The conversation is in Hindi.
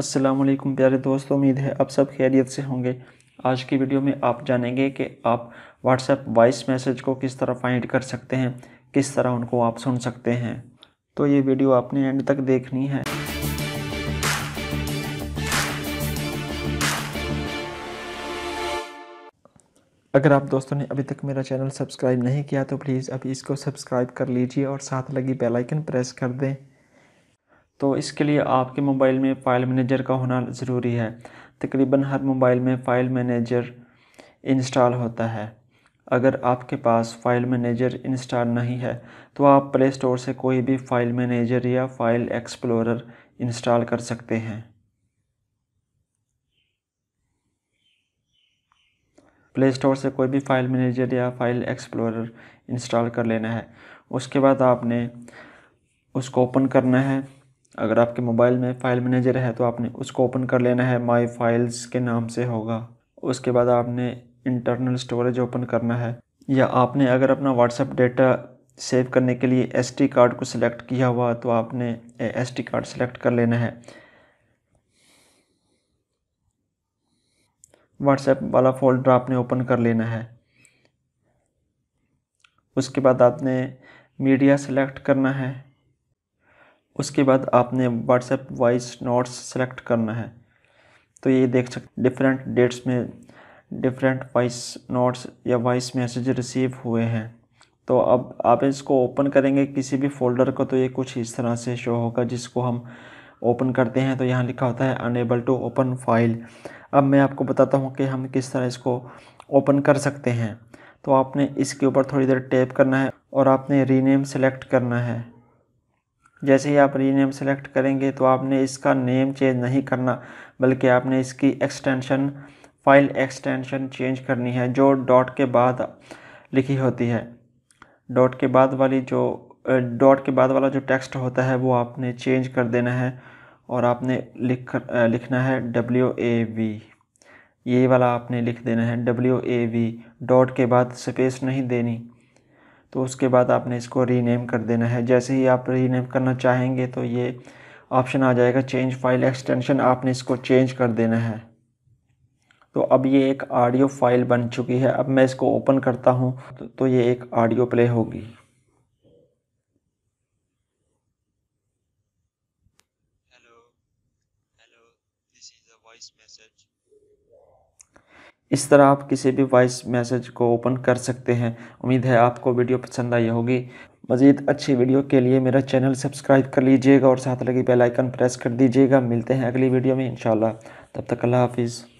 असलम प्यारे दोस्त उम्मीद है आप सब खैरियत से होंगे आज की वीडियो में आप जानेंगे कि आप व्हाट्सएप वॉइस मैसेज को किस तरह फाइंड कर सकते हैं किस तरह उनको आप सुन सकते हैं तो ये वीडियो आपने एंड तक देखनी है अगर आप दोस्तों ने अभी तक मेरा चैनल सब्सक्राइब नहीं किया तो प्लीज़ अभी इसको सब्सक्राइब कर लीजिए और साथ लगी बेल आइकन प्रेस कर दें तो इसके लिए आपके मोबाइल में फ़ाइल मैनेजर का होना ज़रूरी है तकरीबन हर मोबाइल में फ़ाइल मैनेजर इंस्टॉल होता है अगर आपके पास फ़ाइल मैनेजर इंस्टॉल नहीं है तो आप प्ले स्टोर से कोई भी फ़ाइल मैनेजर या फ़ाइल एक्सप्लोरर इंस्टॉल कर सकते हैं प्ले स्टोर से कोई भी फ़ाइल मैनेजर या फ़ाइल एक्सप्लोरर इंस्टॉल कर लेना है उसके बाद आपने उसको ओपन करना है अगर आपके मोबाइल में फ़ाइल मैनेजर है तो आपने उसको ओपन कर लेना है माई फाइल्स के नाम से होगा उसके बाद आपने इंटरनल स्टोरेज ओपन करना है या आपने अगर अपना व्हाट्सअप डेटा सेव करने के लिए एस कार्ड को सिलेक्ट किया हुआ तो आपने एस कार्ड सेलेक्ट कर लेना है व्हाट्सएप वाला फोल्डर आपने ओपन कर लेना है उसके बाद आपने मीडिया सेलेक्ट करना है उसके बाद आपने व्हाट्सएप वॉइस नोट्स सेलेक्ट करना है तो ये देख सकते डिफरेंट डेट्स में डिफरेंट वॉइस नोट्स या वॉइस मैसेज रिसीव हुए हैं तो अब आप इसको ओपन करेंगे किसी भी फोल्डर को तो ये कुछ इस तरह से शो होगा जिसको हम ओपन करते हैं तो यहाँ लिखा होता है अनेबल टू ओपन फाइल अब मैं आपको बताता हूँ कि हम किस तरह इसको ओपन कर सकते हैं तो आपने इसके ऊपर थोड़ी देर टैप करना है और आपने रीनेम सेलेक्ट करना है जैसे ही आप रीनेम सेलेक्ट करेंगे तो आपने इसका नेम चेंज नहीं करना बल्कि आपने इसकी एक्सटेंशन फाइल एक्सटेंशन चेंज करनी है जो डॉट के बाद लिखी होती है डॉट के बाद वाली जो डॉट के बाद वाला जो टेक्स्ट होता है वो आपने चेंज कर देना है और आपने लिख कर, लिखना है डब्ल्यू ए वी ये वाला आपने लिख देना है डब्ल्यू ए वी डॉट के बाद स्पेस नहीं देनी तो उसके बाद आपने इसको रीनेम कर देना है जैसे ही आप रीनेम करना चाहेंगे तो ये ऑप्शन आ जाएगा चेंज फाइल एक्सटेंशन आपने इसको चेंज कर देना है तो अब ये एक ऑडियो फाइल बन चुकी है अब मैं इसको ओपन करता हूँ तो, तो ये एक ऑडियो प्ले होगी इस तरह आप किसी भी वॉइस मैसेज को ओपन कर सकते हैं उम्मीद है आपको वीडियो पसंद आई होगी मज़ीद अच्छी वीडियो के लिए मेरा चैनल सब्सक्राइब कर लीजिएगा और साथ लगी बेल आइकन प्रेस कर दीजिएगा मिलते हैं अगली वीडियो में इंशाल्लाह तब तक अल्लाह हाफिज़